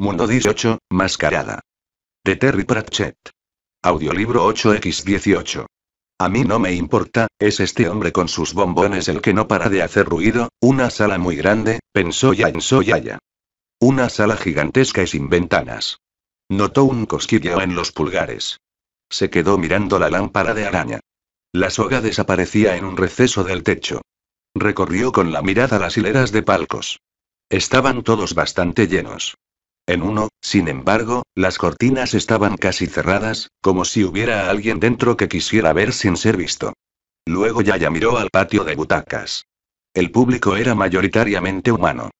Mundo 18, Mascarada. De Terry Pratchett. Audiolibro 8x18. A mí no me importa, es este hombre con sus bombones el que no para de hacer ruido, una sala muy grande, pensó ya en Soyaya. Una sala gigantesca y sin ventanas. Notó un cosquilleo en los pulgares. Se quedó mirando la lámpara de araña. La soga desaparecía en un receso del techo. Recorrió con la mirada las hileras de palcos. Estaban todos bastante llenos. En uno, sin embargo, las cortinas estaban casi cerradas, como si hubiera alguien dentro que quisiera ver sin ser visto. Luego Yaya miró al patio de butacas. El público era mayoritariamente humano.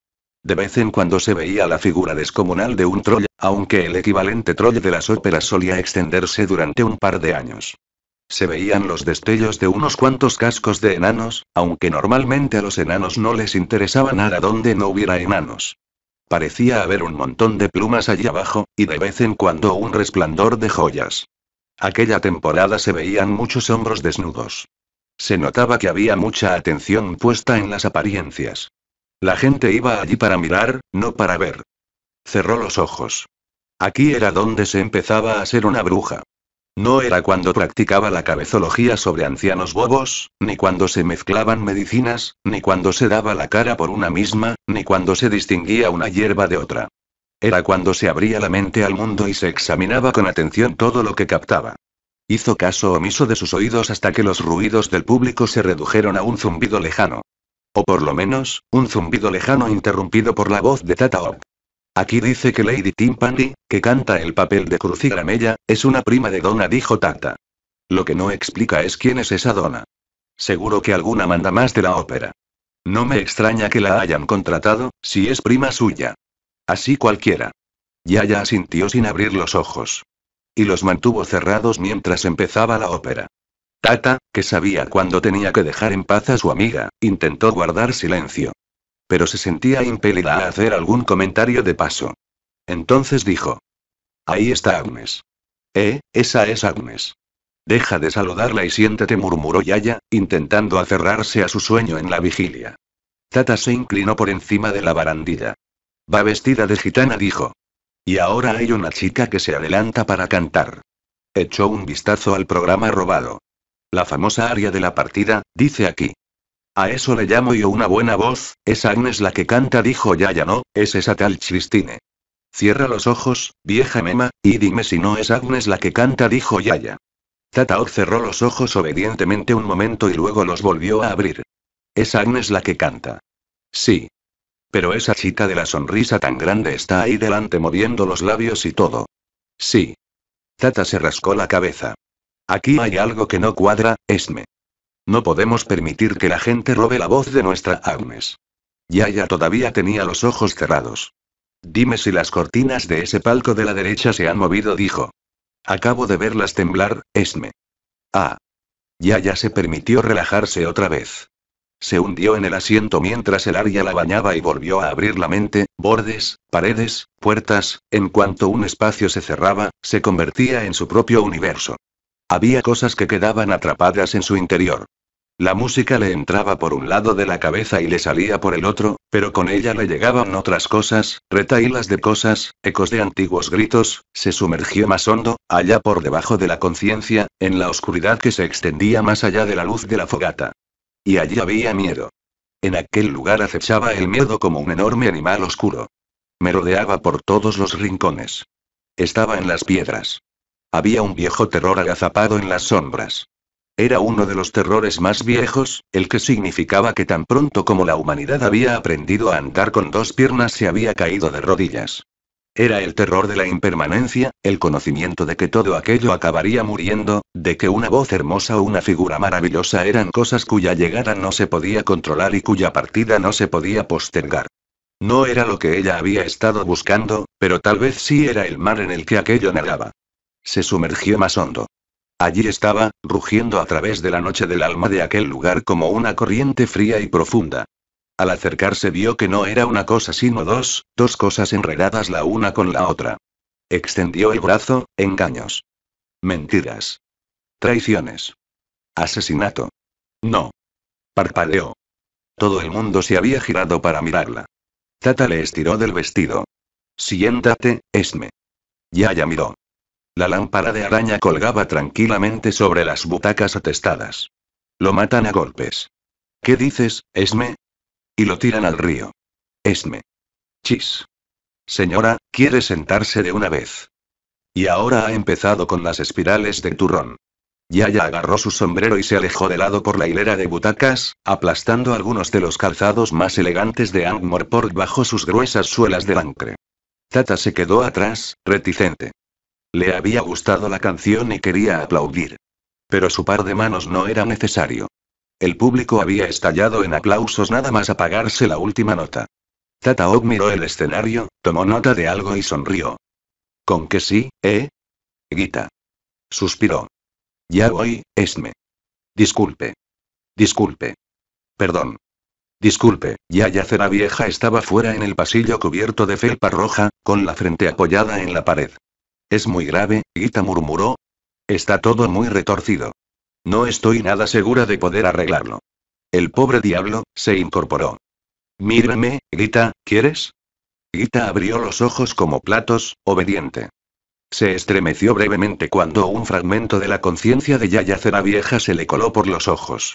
De vez en cuando se veía la figura descomunal de un troll, aunque el equivalente troll de las óperas solía extenderse durante un par de años. Se veían los destellos de unos cuantos cascos de enanos, aunque normalmente a los enanos no les interesaba nada donde no hubiera enanos. Parecía haber un montón de plumas allí abajo, y de vez en cuando un resplandor de joyas. Aquella temporada se veían muchos hombros desnudos. Se notaba que había mucha atención puesta en las apariencias. La gente iba allí para mirar, no para ver. Cerró los ojos. Aquí era donde se empezaba a ser una bruja. No era cuando practicaba la cabezología sobre ancianos bobos, ni cuando se mezclaban medicinas, ni cuando se daba la cara por una misma, ni cuando se distinguía una hierba de otra. Era cuando se abría la mente al mundo y se examinaba con atención todo lo que captaba. Hizo caso omiso de sus oídos hasta que los ruidos del público se redujeron a un zumbido lejano. O por lo menos, un zumbido lejano interrumpido por la voz de Tatao. Aquí dice que Lady Timpany, que canta el papel de Crucigramella, es una prima de Donna, dijo Tata. Lo que no explica es quién es esa Donna. Seguro que alguna manda más de la ópera. No me extraña que la hayan contratado, si es prima suya. Así cualquiera. Yaya asintió sin abrir los ojos. Y los mantuvo cerrados mientras empezaba la ópera. Tata, que sabía cuándo tenía que dejar en paz a su amiga, intentó guardar silencio pero se sentía impelida a hacer algún comentario de paso. Entonces dijo. Ahí está Agnes. Eh, esa es Agnes. Deja de saludarla y siéntate". murmuró Yaya, intentando aferrarse a su sueño en la vigilia. Tata se inclinó por encima de la barandilla. Va vestida de gitana, dijo. Y ahora hay una chica que se adelanta para cantar. Echó un vistazo al programa robado. La famosa área de la partida, dice aquí. A eso le llamo yo una buena voz, es Agnes la que canta, dijo Yaya. No, es esa tal Christine. Cierra los ojos, vieja mema, y dime si no es Agnes la que canta, dijo Yaya. tata cerró los ojos obedientemente un momento y luego los volvió a abrir. Es Agnes la que canta. Sí. Pero esa chica de la sonrisa tan grande está ahí delante moviendo los labios y todo. Sí. Tata se rascó la cabeza. Aquí hay algo que no cuadra, Esme. No podemos permitir que la gente robe la voz de nuestra Agnes. Yaya todavía tenía los ojos cerrados. Dime si las cortinas de ese palco de la derecha se han movido, dijo. Acabo de verlas temblar, Esme. Ah. Yaya se permitió relajarse otra vez. Se hundió en el asiento mientras el área la bañaba y volvió a abrir la mente, bordes, paredes, puertas, en cuanto un espacio se cerraba, se convertía en su propio universo. Había cosas que quedaban atrapadas en su interior. La música le entraba por un lado de la cabeza y le salía por el otro, pero con ella le llegaban otras cosas, retailas de cosas, ecos de antiguos gritos, se sumergió más hondo, allá por debajo de la conciencia, en la oscuridad que se extendía más allá de la luz de la fogata. Y allí había miedo. En aquel lugar acechaba el miedo como un enorme animal oscuro. Merodeaba por todos los rincones. Estaba en las piedras. Había un viejo terror agazapado en las sombras. Era uno de los terrores más viejos, el que significaba que tan pronto como la humanidad había aprendido a andar con dos piernas se había caído de rodillas. Era el terror de la impermanencia, el conocimiento de que todo aquello acabaría muriendo, de que una voz hermosa o una figura maravillosa eran cosas cuya llegada no se podía controlar y cuya partida no se podía postergar. No era lo que ella había estado buscando, pero tal vez sí era el mar en el que aquello nadaba. Se sumergió más hondo. Allí estaba, rugiendo a través de la noche del alma de aquel lugar como una corriente fría y profunda. Al acercarse vio que no era una cosa sino dos, dos cosas enredadas la una con la otra. Extendió el brazo, engaños. Mentiras. Traiciones. Asesinato. No. Parpadeó. Todo el mundo se había girado para mirarla. Tata le estiró del vestido. Siéntate, Esme. Ya, ya miró. La lámpara de araña colgaba tranquilamente sobre las butacas atestadas. Lo matan a golpes. ¿Qué dices, Esme? Y lo tiran al río. Esme. Chis. Señora, quiere sentarse de una vez. Y ahora ha empezado con las espirales de turrón. Yaya agarró su sombrero y se alejó de lado por la hilera de butacas, aplastando algunos de los calzados más elegantes de Angmorport bajo sus gruesas suelas de lancre. Tata se quedó atrás, reticente. Le había gustado la canción y quería aplaudir. Pero su par de manos no era necesario. El público había estallado en aplausos nada más apagarse la última nota. Tataok miró el escenario, tomó nota de algo y sonrió. ¿Con qué sí, eh? Gita. Suspiró. Ya voy, Esme. Disculpe. Disculpe. Perdón. Disculpe, ya Cera vieja estaba fuera en el pasillo cubierto de felpa roja, con la frente apoyada en la pared. Es muy grave, Gita murmuró. Está todo muy retorcido. No estoy nada segura de poder arreglarlo. El pobre diablo, se incorporó. Mírame, Gita, ¿quieres? Gita abrió los ojos como platos, obediente. Se estremeció brevemente cuando un fragmento de la conciencia de Yayacera vieja se le coló por los ojos.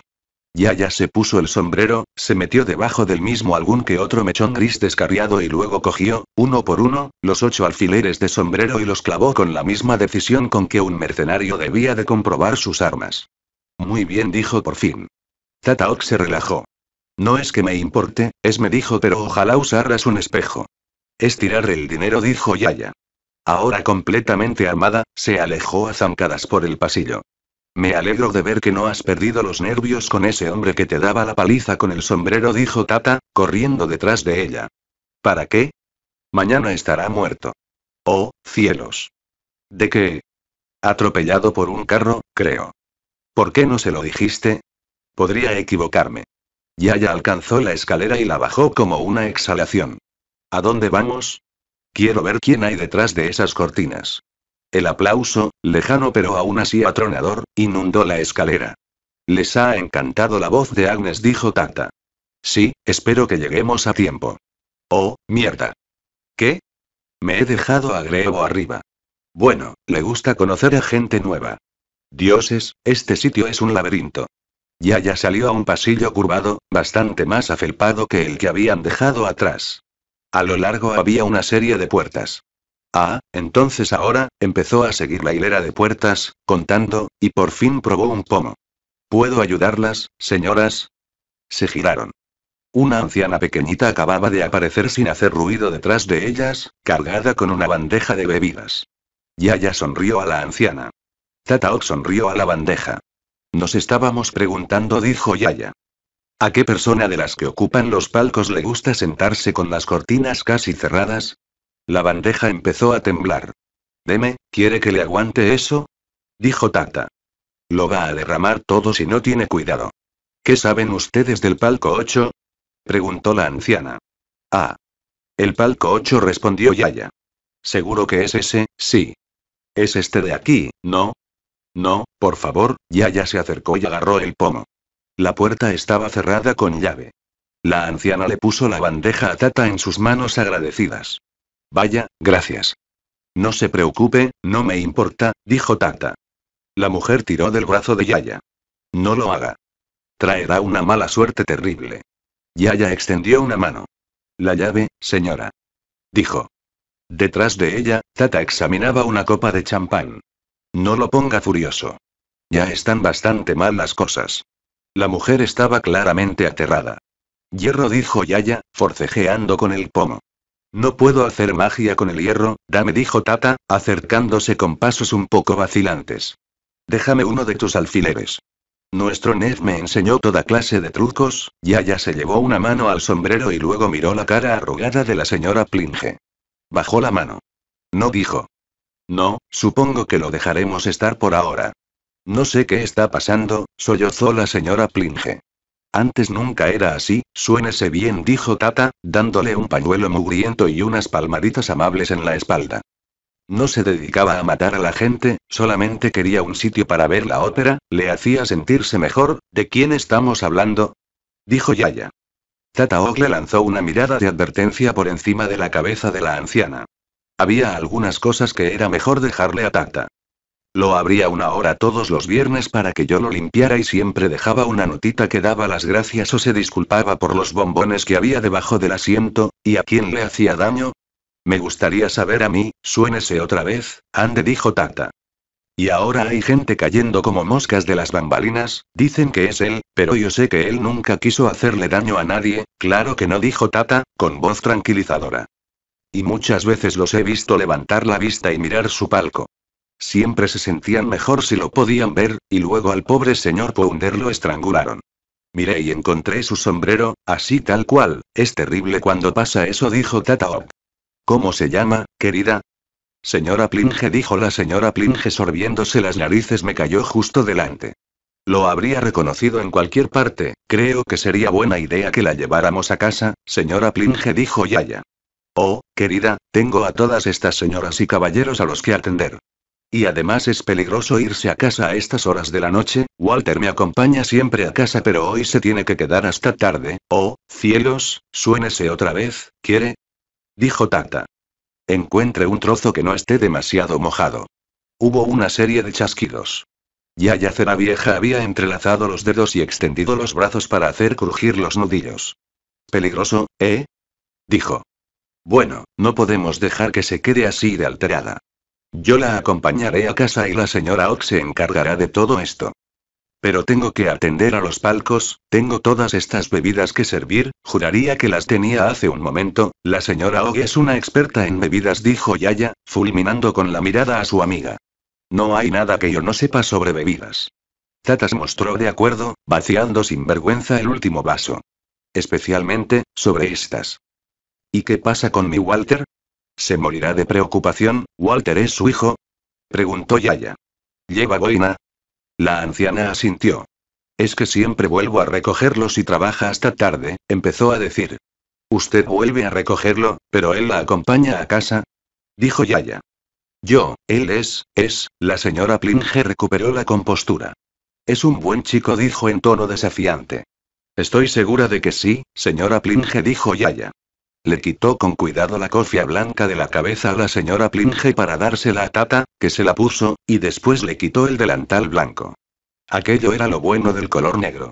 Yaya se puso el sombrero, se metió debajo del mismo algún que otro mechón gris descarriado y luego cogió, uno por uno, los ocho alfileres de sombrero y los clavó con la misma decisión con que un mercenario debía de comprobar sus armas. Muy bien, dijo por fin. Tataok se relajó. No es que me importe, es me dijo, pero ojalá usaras un espejo. Es tirar el dinero, dijo Yaya. Ahora completamente armada, se alejó a zancadas por el pasillo. Me alegro de ver que no has perdido los nervios con ese hombre que te daba la paliza con el sombrero, dijo Tata, corriendo detrás de ella. ¿Para qué? Mañana estará muerto. Oh, cielos. ¿De qué? Atropellado por un carro, creo. ¿Por qué no se lo dijiste? Podría equivocarme. Yaya alcanzó la escalera y la bajó como una exhalación. ¿A dónde vamos? Quiero ver quién hay detrás de esas cortinas. El aplauso, lejano pero aún así atronador, inundó la escalera. Les ha encantado la voz de Agnes, dijo Tata. Sí, espero que lleguemos a tiempo. Oh, mierda. ¿Qué? Me he dejado a Grebo arriba. Bueno, le gusta conocer a gente nueva. Dioses, este sitio es un laberinto. Ya, ya salió a un pasillo curvado, bastante más afelpado que el que habían dejado atrás. A lo largo había una serie de puertas. Ah, entonces ahora, empezó a seguir la hilera de puertas, contando, y por fin probó un pomo. ¿Puedo ayudarlas, señoras? Se giraron. Una anciana pequeñita acababa de aparecer sin hacer ruido detrás de ellas, cargada con una bandeja de bebidas. Yaya sonrió a la anciana. Tataok sonrió a la bandeja. Nos estábamos preguntando, dijo Yaya. ¿A qué persona de las que ocupan los palcos le gusta sentarse con las cortinas casi cerradas? La bandeja empezó a temblar. Deme, ¿quiere que le aguante eso? Dijo Tata. Lo va a derramar todo si no tiene cuidado. ¿Qué saben ustedes del palco 8? Preguntó la anciana. Ah. El palco 8 respondió Yaya. Seguro que es ese, sí. Es este de aquí, ¿no? No, por favor, Yaya se acercó y agarró el pomo. La puerta estaba cerrada con llave. La anciana le puso la bandeja a Tata en sus manos agradecidas. Vaya, gracias. No se preocupe, no me importa, dijo Tata. La mujer tiró del brazo de Yaya. No lo haga. Traerá una mala suerte terrible. Yaya extendió una mano. La llave, señora. Dijo. Detrás de ella, Tata examinaba una copa de champán. No lo ponga furioso. Ya están bastante mal las cosas. La mujer estaba claramente aterrada. Hierro dijo Yaya, forcejeando con el pomo. No puedo hacer magia con el hierro, dame dijo Tata, acercándose con pasos un poco vacilantes. Déjame uno de tus alfileres. Nuestro Ned me enseñó toda clase de trucos, ya se llevó una mano al sombrero y luego miró la cara arrugada de la señora Plinge. Bajó la mano. No dijo. No, supongo que lo dejaremos estar por ahora. No sé qué está pasando, sollozó la señora Plinge. Antes nunca era así, suénese bien, dijo Tata, dándole un pañuelo mugriento y unas palmaditas amables en la espalda. No se dedicaba a matar a la gente, solamente quería un sitio para ver la ópera, le hacía sentirse mejor, ¿de quién estamos hablando? Dijo Yaya. Tata Ogle le lanzó una mirada de advertencia por encima de la cabeza de la anciana. Había algunas cosas que era mejor dejarle a Tata. Lo abría una hora todos los viernes para que yo lo limpiara y siempre dejaba una notita que daba las gracias o se disculpaba por los bombones que había debajo del asiento, y a quién le hacía daño. Me gustaría saber a mí, suénese otra vez, Ande dijo Tata. Y ahora hay gente cayendo como moscas de las bambalinas, dicen que es él, pero yo sé que él nunca quiso hacerle daño a nadie, claro que no dijo Tata, con voz tranquilizadora. Y muchas veces los he visto levantar la vista y mirar su palco. Siempre se sentían mejor si lo podían ver, y luego al pobre señor Pounder lo estrangularon. Miré y encontré su sombrero, así tal cual, es terrible cuando pasa eso, dijo Tataok. ¿Cómo se llama, querida? Señora Plinge, dijo la señora Plinge sorbiéndose las narices, me cayó justo delante. Lo habría reconocido en cualquier parte, creo que sería buena idea que la lleváramos a casa, señora Plinge, dijo Yaya. Oh, querida, tengo a todas estas señoras y caballeros a los que atender. Y además es peligroso irse a casa a estas horas de la noche, Walter me acompaña siempre a casa pero hoy se tiene que quedar hasta tarde. Oh, cielos, suénese otra vez, ¿quiere? Dijo Tata. Encuentre un trozo que no esté demasiado mojado. Hubo una serie de chasquidos. Yaya Cera Vieja había entrelazado los dedos y extendido los brazos para hacer crujir los nudillos. Peligroso, ¿eh? Dijo. Bueno, no podemos dejar que se quede así de alterada. Yo la acompañaré a casa y la señora Ox se encargará de todo esto. Pero tengo que atender a los palcos, tengo todas estas bebidas que servir, juraría que las tenía hace un momento, la señora Og es una experta en bebidas, dijo Yaya, fulminando con la mirada a su amiga. No hay nada que yo no sepa sobre bebidas. Tatas mostró de acuerdo, vaciando sin vergüenza el último vaso. Especialmente, sobre estas. ¿Y qué pasa con mi Walter? ¿Se morirá de preocupación? ¿Walter es su hijo? Preguntó Yaya. ¿Lleva boina? La anciana asintió. Es que siempre vuelvo a recogerlo si trabaja hasta tarde, empezó a decir. Usted vuelve a recogerlo, pero él la acompaña a casa. Dijo Yaya. Yo, él es, es, la señora Plinge recuperó la compostura. Es un buen chico, dijo en tono desafiante. Estoy segura de que sí, señora Plinge, dijo Yaya. Le quitó con cuidado la cofia blanca de la cabeza a la señora Plinge para dársela a Tata, que se la puso, y después le quitó el delantal blanco. Aquello era lo bueno del color negro.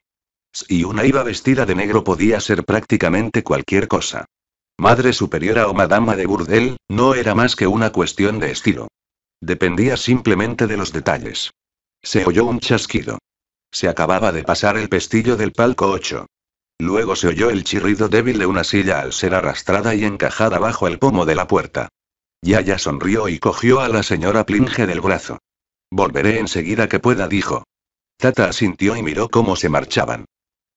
Si una iba vestida de negro podía ser prácticamente cualquier cosa. Madre superiora o madama de burdel, no era más que una cuestión de estilo. Dependía simplemente de los detalles. Se oyó un chasquido. Se acababa de pasar el pestillo del palco 8. Luego se oyó el chirrido débil de una silla al ser arrastrada y encajada bajo el pomo de la puerta. Yaya sonrió y cogió a la señora Plinge del brazo. Volveré enseguida que pueda, dijo. Tata asintió y miró cómo se marchaban.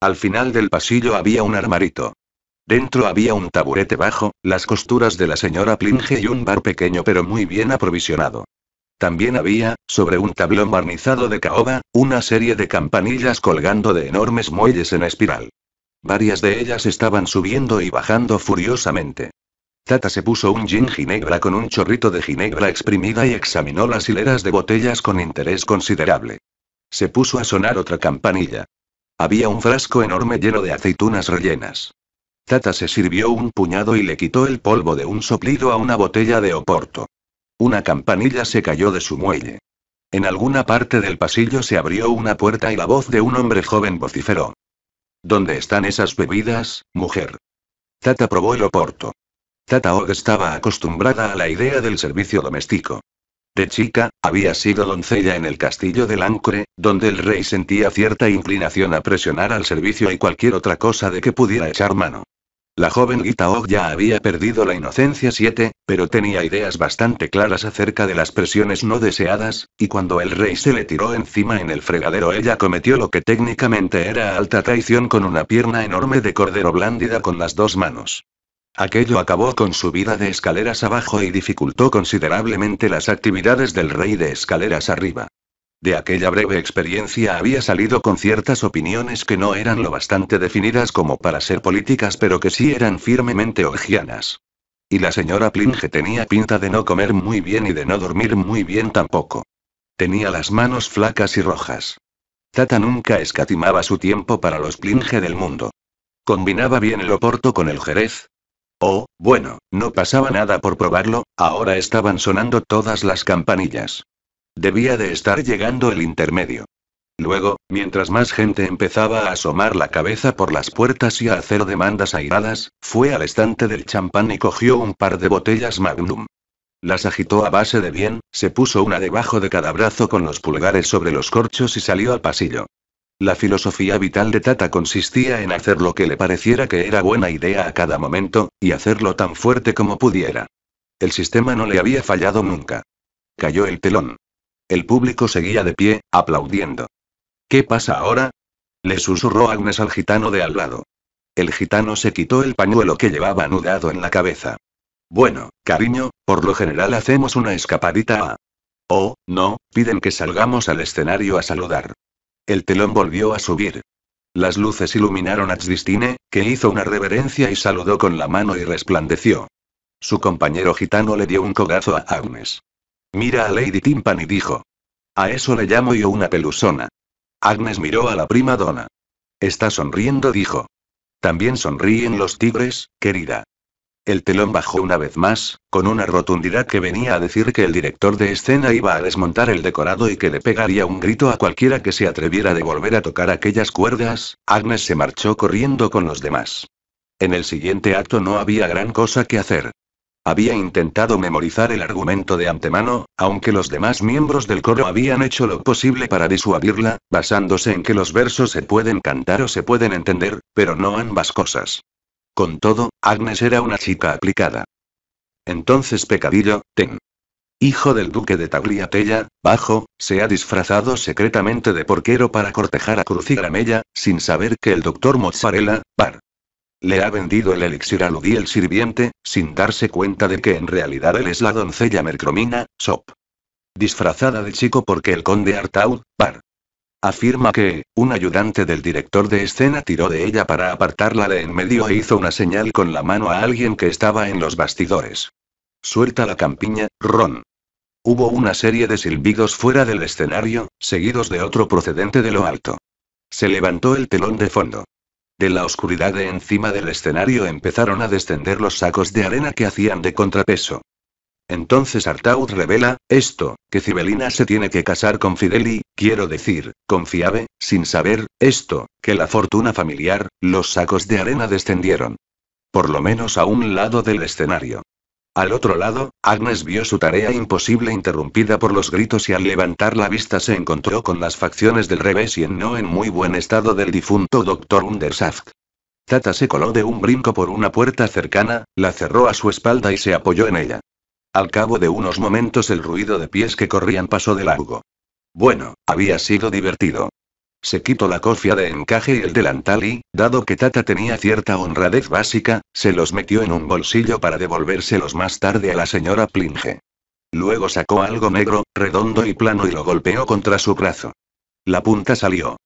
Al final del pasillo había un armarito. Dentro había un taburete bajo, las costuras de la señora Plinge y un bar pequeño pero muy bien aprovisionado. También había, sobre un tablón barnizado de caoba, una serie de campanillas colgando de enormes muelles en espiral. Varias de ellas estaban subiendo y bajando furiosamente. Tata se puso un gin ginebra con un chorrito de ginebra exprimida y examinó las hileras de botellas con interés considerable. Se puso a sonar otra campanilla. Había un frasco enorme lleno de aceitunas rellenas. Tata se sirvió un puñado y le quitó el polvo de un soplido a una botella de oporto. Una campanilla se cayó de su muelle. En alguna parte del pasillo se abrió una puerta y la voz de un hombre joven vociferó. ¿Dónde están esas bebidas, mujer? Tata probó el oporto. Tata Og estaba acostumbrada a la idea del servicio doméstico. De chica, había sido doncella en el castillo del Ancre, donde el rey sentía cierta inclinación a presionar al servicio y cualquier otra cosa de que pudiera echar mano. La joven O ya había perdido la inocencia 7, pero tenía ideas bastante claras acerca de las presiones no deseadas, y cuando el rey se le tiró encima en el fregadero ella cometió lo que técnicamente era alta traición con una pierna enorme de cordero blándida con las dos manos. Aquello acabó con su vida de escaleras abajo y dificultó considerablemente las actividades del rey de escaleras arriba. De aquella breve experiencia había salido con ciertas opiniones que no eran lo bastante definidas como para ser políticas, pero que sí eran firmemente orgianas. Y la señora Plinge tenía pinta de no comer muy bien y de no dormir muy bien tampoco. Tenía las manos flacas y rojas. Tata nunca escatimaba su tiempo para los Plinge del mundo. Combinaba bien el Oporto con el Jerez. Oh, bueno, no pasaba nada por probarlo, ahora estaban sonando todas las campanillas. Debía de estar llegando el intermedio. Luego, mientras más gente empezaba a asomar la cabeza por las puertas y a hacer demandas airadas, fue al estante del champán y cogió un par de botellas Magnum. Las agitó a base de bien, se puso una debajo de cada brazo con los pulgares sobre los corchos y salió al pasillo. La filosofía vital de Tata consistía en hacer lo que le pareciera que era buena idea a cada momento, y hacerlo tan fuerte como pudiera. El sistema no le había fallado nunca. Cayó el telón. El público seguía de pie, aplaudiendo. ¿Qué pasa ahora? Le susurró Agnes al gitano de al lado. El gitano se quitó el pañuelo que llevaba anudado en la cabeza. Bueno, cariño, por lo general hacemos una escapadita a... Oh, no, piden que salgamos al escenario a saludar. El telón volvió a subir. Las luces iluminaron a Tzistine, que hizo una reverencia y saludó con la mano y resplandeció. Su compañero gitano le dio un cogazo a Agnes. Mira a Lady y dijo. A eso le llamo yo una pelusona. Agnes miró a la prima dona. Está sonriendo dijo. También sonríen los tigres, querida. El telón bajó una vez más, con una rotundidad que venía a decir que el director de escena iba a desmontar el decorado y que le pegaría un grito a cualquiera que se atreviera de volver a tocar aquellas cuerdas, Agnes se marchó corriendo con los demás. En el siguiente acto no había gran cosa que hacer. Había intentado memorizar el argumento de antemano, aunque los demás miembros del coro habían hecho lo posible para disuadirla, basándose en que los versos se pueden cantar o se pueden entender, pero no ambas cosas. Con todo, Agnes era una chica aplicada. Entonces Pecadillo, ten. Hijo del duque de Tagliatella, bajo, se ha disfrazado secretamente de porquero para cortejar a Crucigramella, sin saber que el doctor Mozzarella, par. Le ha vendido el elixir aludí el sirviente, sin darse cuenta de que en realidad él es la doncella Mercromina, Sop. Disfrazada de chico porque el conde Artaud, par. Afirma que, un ayudante del director de escena tiró de ella para apartarla de en medio e hizo una señal con la mano a alguien que estaba en los bastidores. Suelta la campiña, Ron. Hubo una serie de silbidos fuera del escenario, seguidos de otro procedente de lo alto. Se levantó el telón de fondo. De la oscuridad de encima del escenario empezaron a descender los sacos de arena que hacían de contrapeso. Entonces Artaud revela, esto, que Cibelina se tiene que casar con Fideli, quiero decir, Fiabe, sin saber, esto, que la fortuna familiar, los sacos de arena descendieron. Por lo menos a un lado del escenario. Al otro lado, Agnes vio su tarea imposible interrumpida por los gritos y al levantar la vista se encontró con las facciones del revés y en no en muy buen estado del difunto doctor Undersaft. Tata se coló de un brinco por una puerta cercana, la cerró a su espalda y se apoyó en ella. Al cabo de unos momentos el ruido de pies que corrían pasó de largo. Bueno, había sido divertido. Se quitó la cofia de encaje y el delantal y, dado que Tata tenía cierta honradez básica, se los metió en un bolsillo para devolvérselos más tarde a la señora Plinge. Luego sacó algo negro, redondo y plano y lo golpeó contra su brazo. La punta salió.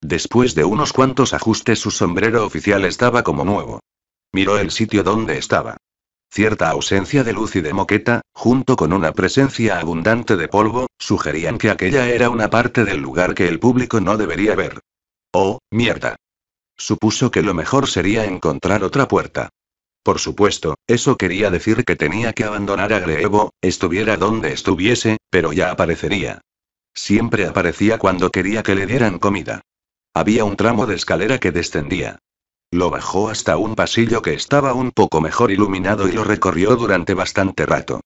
Después de unos cuantos ajustes su sombrero oficial estaba como nuevo. Miró el sitio donde estaba. Cierta ausencia de luz y de moqueta, junto con una presencia abundante de polvo, sugerían que aquella era una parte del lugar que el público no debería ver. Oh, mierda. Supuso que lo mejor sería encontrar otra puerta. Por supuesto, eso quería decir que tenía que abandonar a Grevo, estuviera donde estuviese, pero ya aparecería. Siempre aparecía cuando quería que le dieran comida. Había un tramo de escalera que descendía. Lo bajó hasta un pasillo que estaba un poco mejor iluminado y lo recorrió durante bastante rato.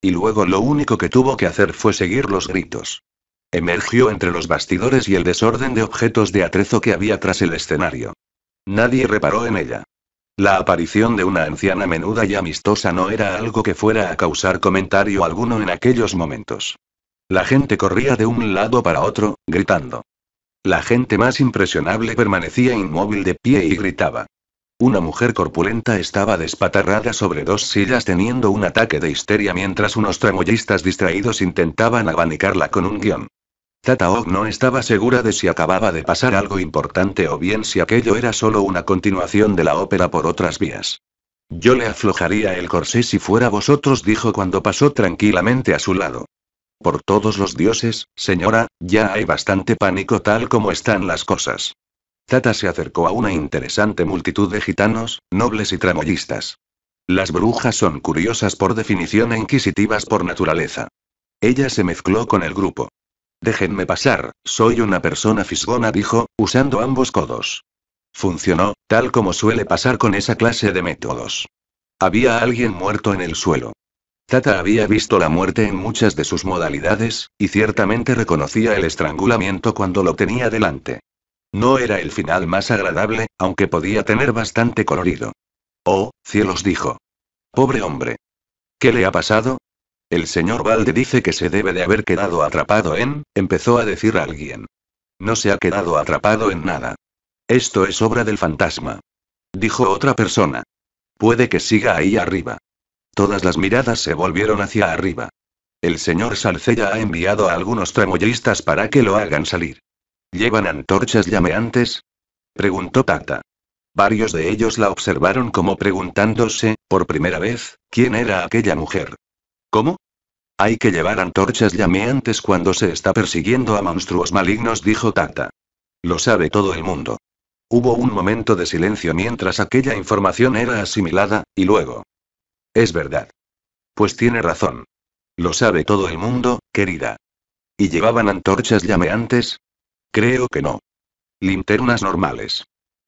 Y luego lo único que tuvo que hacer fue seguir los gritos. Emergió entre los bastidores y el desorden de objetos de atrezo que había tras el escenario. Nadie reparó en ella. La aparición de una anciana menuda y amistosa no era algo que fuera a causar comentario alguno en aquellos momentos. La gente corría de un lado para otro, gritando. La gente más impresionable permanecía inmóvil de pie y gritaba. Una mujer corpulenta estaba despatarrada sobre dos sillas teniendo un ataque de histeria mientras unos tramoyistas distraídos intentaban abanicarla con un guión. Tataog no estaba segura de si acababa de pasar algo importante o bien si aquello era solo una continuación de la ópera por otras vías. Yo le aflojaría el corsé si fuera vosotros, dijo cuando pasó tranquilamente a su lado. Por todos los dioses, señora, ya hay bastante pánico tal como están las cosas. Tata se acercó a una interesante multitud de gitanos, nobles y tramoyistas. Las brujas son curiosas por definición e inquisitivas por naturaleza. Ella se mezcló con el grupo. Déjenme pasar, soy una persona fisgona, dijo, usando ambos codos. Funcionó, tal como suele pasar con esa clase de métodos. Había alguien muerto en el suelo. Tata había visto la muerte en muchas de sus modalidades, y ciertamente reconocía el estrangulamiento cuando lo tenía delante. No era el final más agradable, aunque podía tener bastante colorido. Oh, cielos dijo. Pobre hombre. ¿Qué le ha pasado? El señor Valde dice que se debe de haber quedado atrapado en, empezó a decir alguien. No se ha quedado atrapado en nada. Esto es obra del fantasma. Dijo otra persona. Puede que siga ahí arriba. Todas las miradas se volvieron hacia arriba. El señor Salcella ha enviado a algunos tramoyistas para que lo hagan salir. ¿Llevan antorchas llameantes? Preguntó Tata. Varios de ellos la observaron como preguntándose, por primera vez, quién era aquella mujer. ¿Cómo? Hay que llevar antorchas llameantes cuando se está persiguiendo a monstruos malignos, dijo Tata. Lo sabe todo el mundo. Hubo un momento de silencio mientras aquella información era asimilada, y luego, es verdad. Pues tiene razón. Lo sabe todo el mundo, querida. ¿Y llevaban antorchas llameantes? Creo que no. Linternas normales.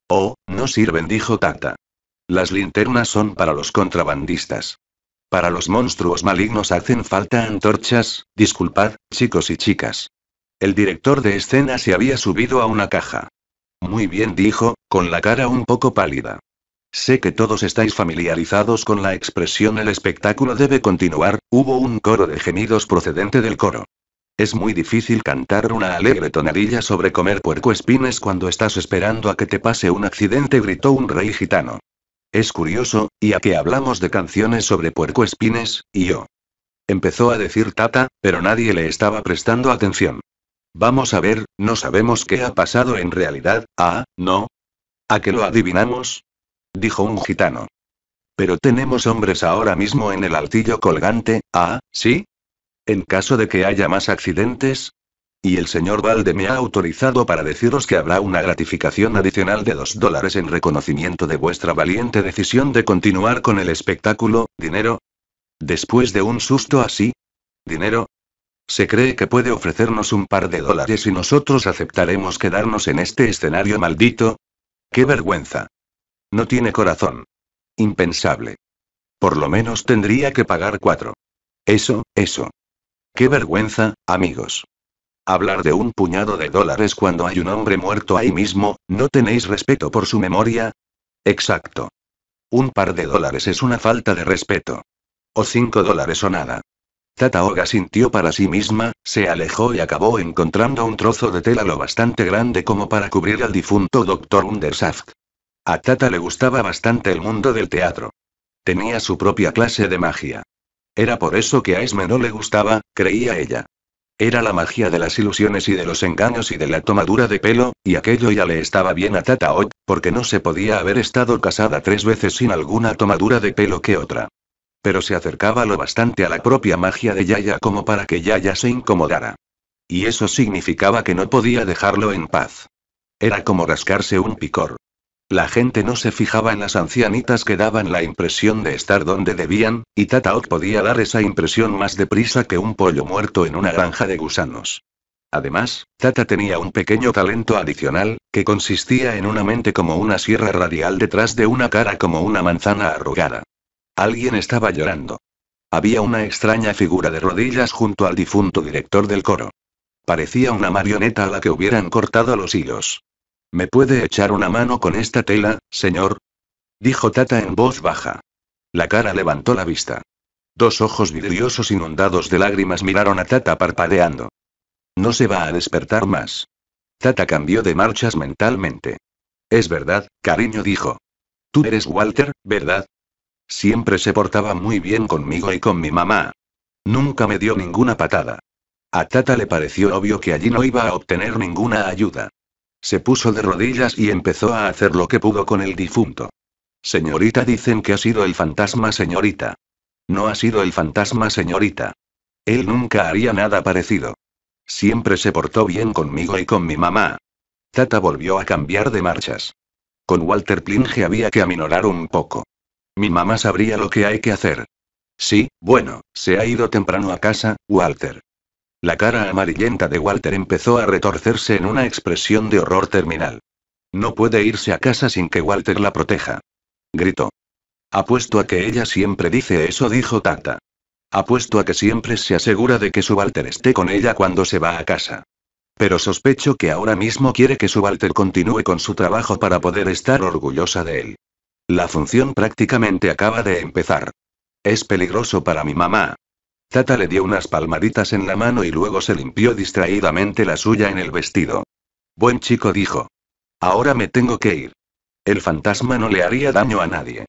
Oh, no sirven, dijo Tata. Las linternas son para los contrabandistas. Para los monstruos malignos hacen falta antorchas, disculpad, chicos y chicas. El director de escena se había subido a una caja. Muy bien, dijo, con la cara un poco pálida. Sé que todos estáis familiarizados con la expresión el espectáculo debe continuar, hubo un coro de gemidos procedente del coro. Es muy difícil cantar una alegre tonadilla sobre comer puerco espines cuando estás esperando a que te pase un accidente, gritó un rey gitano. Es curioso, y a que hablamos de canciones sobre puerco espines, y yo. Empezó a decir Tata, pero nadie le estaba prestando atención. Vamos a ver, no sabemos qué ha pasado en realidad, ah, no. ¿A que lo adivinamos? dijo un gitano. Pero tenemos hombres ahora mismo en el altillo colgante, ¿ah, sí? En caso de que haya más accidentes. Y el señor Valde me ha autorizado para deciros que habrá una gratificación adicional de dos dólares en reconocimiento de vuestra valiente decisión de continuar con el espectáculo, dinero. Después de un susto así. Dinero, se cree que puede ofrecernos un par de dólares y nosotros aceptaremos quedarnos en este escenario maldito. ¡Qué vergüenza! No tiene corazón. Impensable. Por lo menos tendría que pagar cuatro. Eso, eso. Qué vergüenza, amigos. Hablar de un puñado de dólares cuando hay un hombre muerto ahí mismo, ¿no tenéis respeto por su memoria? Exacto. Un par de dólares es una falta de respeto. O cinco dólares o nada. Tataoga sintió para sí misma, se alejó y acabó encontrando un trozo de tela lo bastante grande como para cubrir al difunto doctor Undersaft. A Tata le gustaba bastante el mundo del teatro. Tenía su propia clase de magia. Era por eso que a Esme no le gustaba, creía ella. Era la magia de las ilusiones y de los engaños y de la tomadura de pelo, y aquello ya le estaba bien a Tata hoy, porque no se podía haber estado casada tres veces sin alguna tomadura de pelo que otra. Pero se acercaba lo bastante a la propia magia de Yaya como para que Yaya se incomodara. Y eso significaba que no podía dejarlo en paz. Era como rascarse un picor. La gente no se fijaba en las ancianitas que daban la impresión de estar donde debían, y Tataok podía dar esa impresión más deprisa que un pollo muerto en una granja de gusanos. Además, Tata tenía un pequeño talento adicional, que consistía en una mente como una sierra radial detrás de una cara como una manzana arrugada. Alguien estaba llorando. Había una extraña figura de rodillas junto al difunto director del coro. Parecía una marioneta a la que hubieran cortado los hilos. ¿Me puede echar una mano con esta tela, señor? dijo Tata en voz baja. La cara levantó la vista. Dos ojos vidriosos inundados de lágrimas miraron a Tata parpadeando. No se va a despertar más. Tata cambió de marchas mentalmente. Es verdad, cariño dijo. Tú eres Walter, ¿verdad? Siempre se portaba muy bien conmigo y con mi mamá. Nunca me dio ninguna patada. A Tata le pareció obvio que allí no iba a obtener ninguna ayuda. Se puso de rodillas y empezó a hacer lo que pudo con el difunto. Señorita, dicen que ha sido el fantasma, señorita. No ha sido el fantasma, señorita. Él nunca haría nada parecido. Siempre se portó bien conmigo y con mi mamá. Tata volvió a cambiar de marchas. Con Walter Plinge había que aminorar un poco. Mi mamá sabría lo que hay que hacer. Sí, bueno, se ha ido temprano a casa, Walter. La cara amarillenta de Walter empezó a retorcerse en una expresión de horror terminal. No puede irse a casa sin que Walter la proteja. Gritó. Apuesto a que ella siempre dice eso, dijo Tata. Apuesto a que siempre se asegura de que su Walter esté con ella cuando se va a casa. Pero sospecho que ahora mismo quiere que su Walter continúe con su trabajo para poder estar orgullosa de él. La función prácticamente acaba de empezar. Es peligroso para mi mamá, Tata le dio unas palmaditas en la mano y luego se limpió distraídamente la suya en el vestido. Buen chico dijo. Ahora me tengo que ir. El fantasma no le haría daño a nadie.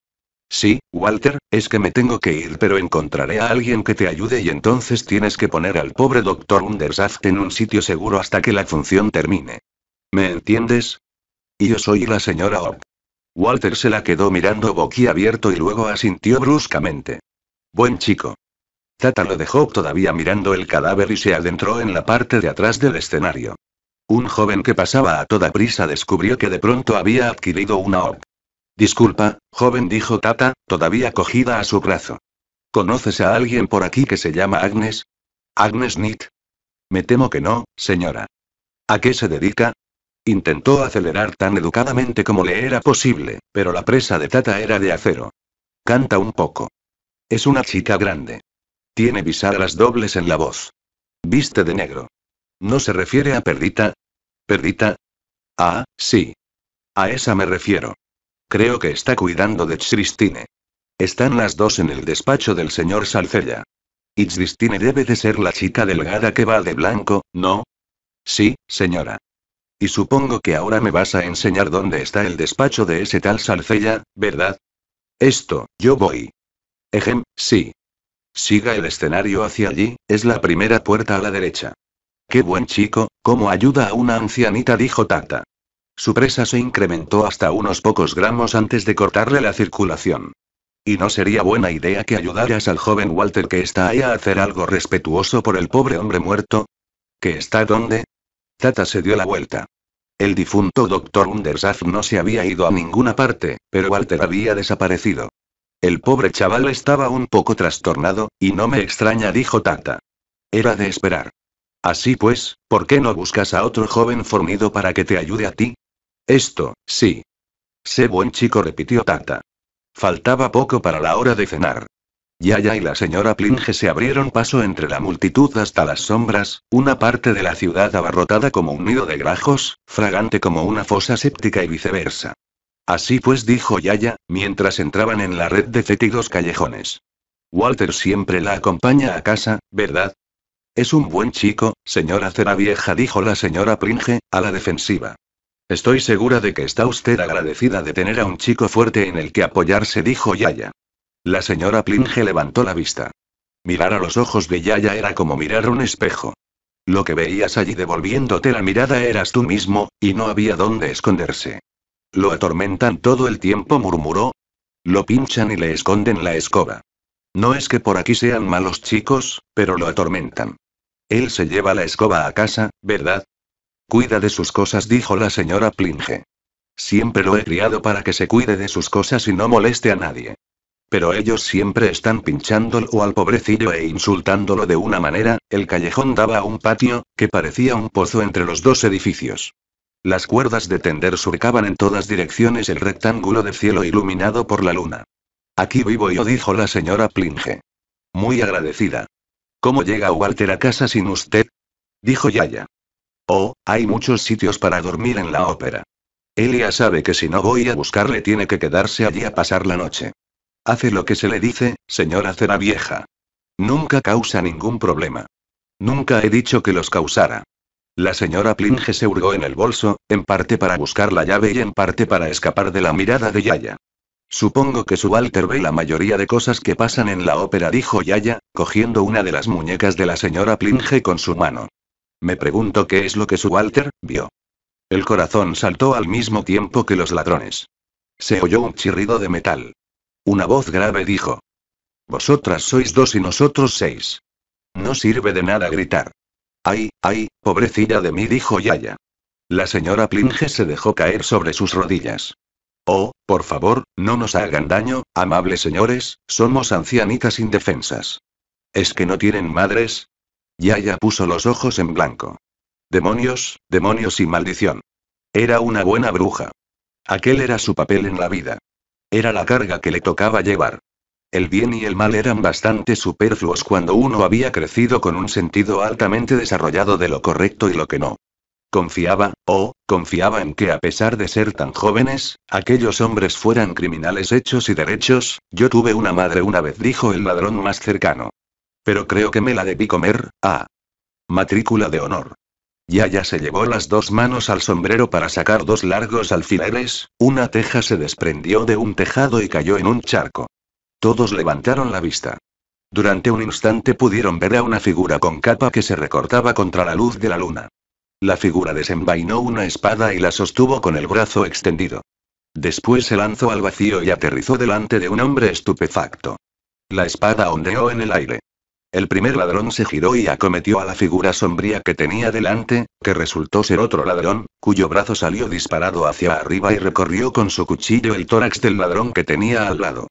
Sí, Walter, es que me tengo que ir, pero encontraré a alguien que te ayude y entonces tienes que poner al pobre doctor Undersaft en un sitio seguro hasta que la función termine. ¿Me entiendes? Y yo soy la señora Orb. Walter se la quedó mirando boquiabierto y luego asintió bruscamente. Buen chico. Tata lo dejó todavía mirando el cadáver y se adentró en la parte de atrás del escenario. Un joven que pasaba a toda prisa descubrió que de pronto había adquirido una OP. Disculpa, joven dijo Tata, todavía cogida a su brazo. ¿Conoces a alguien por aquí que se llama Agnes? Agnes Nitt. Me temo que no, señora. ¿A qué se dedica? Intentó acelerar tan educadamente como le era posible, pero la presa de Tata era de acero. Canta un poco. Es una chica grande. Tiene bisagras dobles en la voz. Viste de negro. ¿No se refiere a Perdita? ¿Perdita? Ah, sí. A esa me refiero. Creo que está cuidando de Christine. Están las dos en el despacho del señor Salcella. Y Christine debe de ser la chica delgada que va de blanco, ¿no? Sí, señora. Y supongo que ahora me vas a enseñar dónde está el despacho de ese tal Salcella, ¿verdad? Esto, yo voy. Ejem, sí. Siga el escenario hacia allí, es la primera puerta a la derecha. Qué buen chico, cómo ayuda a una ancianita, dijo Tata. Su presa se incrementó hasta unos pocos gramos antes de cortarle la circulación. Y no sería buena idea que ayudaras al joven Walter que está ahí a hacer algo respetuoso por el pobre hombre muerto. ¿Que está dónde? Tata se dio la vuelta. El difunto doctor Undersaf no se había ido a ninguna parte, pero Walter había desaparecido. El pobre chaval estaba un poco trastornado, y no me extraña, dijo Tata. Era de esperar. Así pues, ¿por qué no buscas a otro joven fornido para que te ayude a ti? Esto, sí. Sé buen chico, repitió Tata. Faltaba poco para la hora de cenar. Yaya y la señora Plinge se abrieron paso entre la multitud hasta las sombras, una parte de la ciudad abarrotada como un nido de grajos, fragante como una fosa séptica y viceversa. Así pues dijo Yaya, mientras entraban en la red de fétidos callejones. Walter siempre la acompaña a casa, ¿verdad? Es un buen chico, señora cera vieja, dijo la señora Pringe, a la defensiva. Estoy segura de que está usted agradecida de tener a un chico fuerte en el que apoyarse, dijo Yaya. La señora Pringe levantó la vista. Mirar a los ojos de Yaya era como mirar un espejo. Lo que veías allí devolviéndote la mirada eras tú mismo, y no había dónde esconderse. Lo atormentan todo el tiempo, murmuró. Lo pinchan y le esconden la escoba. No es que por aquí sean malos chicos, pero lo atormentan. Él se lleva la escoba a casa, ¿verdad? Cuida de sus cosas, dijo la señora Plinge. Siempre lo he criado para que se cuide de sus cosas y no moleste a nadie. Pero ellos siempre están pinchándolo al pobrecillo e insultándolo de una manera, el callejón daba a un patio, que parecía un pozo entre los dos edificios. Las cuerdas de tender surcaban en todas direcciones el rectángulo de cielo iluminado por la luna. Aquí vivo yo, dijo la señora Plinge. Muy agradecida. ¿Cómo llega Walter a casa sin usted? dijo Yaya. Oh, hay muchos sitios para dormir en la ópera. Elia sabe que si no voy a buscarle tiene que quedarse allí a pasar la noche. Hace lo que se le dice, señora cera vieja. Nunca causa ningún problema. Nunca he dicho que los causara. La señora Plinge se hurgó en el bolso, en parte para buscar la llave y en parte para escapar de la mirada de Yaya. Supongo que su Walter ve la mayoría de cosas que pasan en la ópera, dijo Yaya, cogiendo una de las muñecas de la señora Plinge con su mano. Me pregunto qué es lo que su Walter vio. El corazón saltó al mismo tiempo que los ladrones. Se oyó un chirrido de metal. Una voz grave dijo. Vosotras sois dos y nosotros seis. No sirve de nada gritar. Ay, ay, pobrecilla de mí, dijo Yaya. La señora Plinge se dejó caer sobre sus rodillas. Oh, por favor, no nos hagan daño, amables señores, somos ancianitas indefensas. ¿Es que no tienen madres? Yaya puso los ojos en blanco. Demonios, demonios y maldición. Era una buena bruja. Aquel era su papel en la vida. Era la carga que le tocaba llevar. El bien y el mal eran bastante superfluos cuando uno había crecido con un sentido altamente desarrollado de lo correcto y lo que no. Confiaba, oh, confiaba en que a pesar de ser tan jóvenes, aquellos hombres fueran criminales hechos y derechos, yo tuve una madre una vez, dijo el ladrón más cercano. Pero creo que me la debí comer, ah. Matrícula de honor. Ya, ya se llevó las dos manos al sombrero para sacar dos largos alfileres, una teja se desprendió de un tejado y cayó en un charco. Todos levantaron la vista. Durante un instante pudieron ver a una figura con capa que se recortaba contra la luz de la luna. La figura desenvainó una espada y la sostuvo con el brazo extendido. Después se lanzó al vacío y aterrizó delante de un hombre estupefacto. La espada ondeó en el aire. El primer ladrón se giró y acometió a la figura sombría que tenía delante, que resultó ser otro ladrón, cuyo brazo salió disparado hacia arriba y recorrió con su cuchillo el tórax del ladrón que tenía al lado.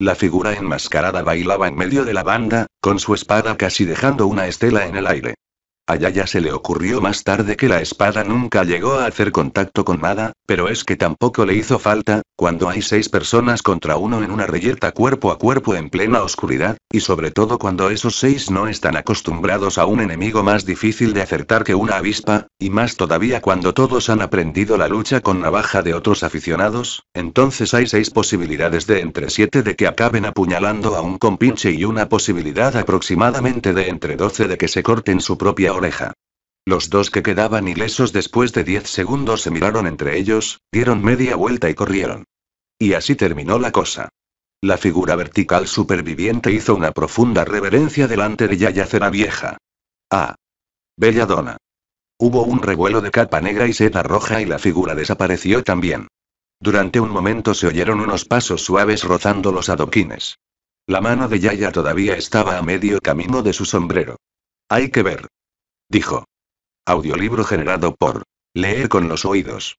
La figura enmascarada bailaba en medio de la banda, con su espada casi dejando una estela en el aire. A Yaya se le ocurrió más tarde que la espada nunca llegó a hacer contacto con nada, pero es que tampoco le hizo falta, cuando hay seis personas contra uno en una reyerta cuerpo a cuerpo en plena oscuridad, y sobre todo cuando esos seis no están acostumbrados a un enemigo más difícil de acertar que una avispa, y más todavía cuando todos han aprendido la lucha con navaja de otros aficionados, entonces hay seis posibilidades de entre siete de que acaben apuñalando a un compinche y una posibilidad aproximadamente de entre doce de que se corten su propia oreja. Los dos que quedaban ilesos después de diez segundos se miraron entre ellos, dieron media vuelta y corrieron. Y así terminó la cosa. La figura vertical superviviente hizo una profunda reverencia delante de Yayacera vieja. Ah. Bella dona. Hubo un revuelo de capa negra y seda roja y la figura desapareció también. Durante un momento se oyeron unos pasos suaves rozando los adoquines. La mano de Yaya todavía estaba a medio camino de su sombrero. Hay que ver. Dijo. Audiolibro generado por Leer con los oídos.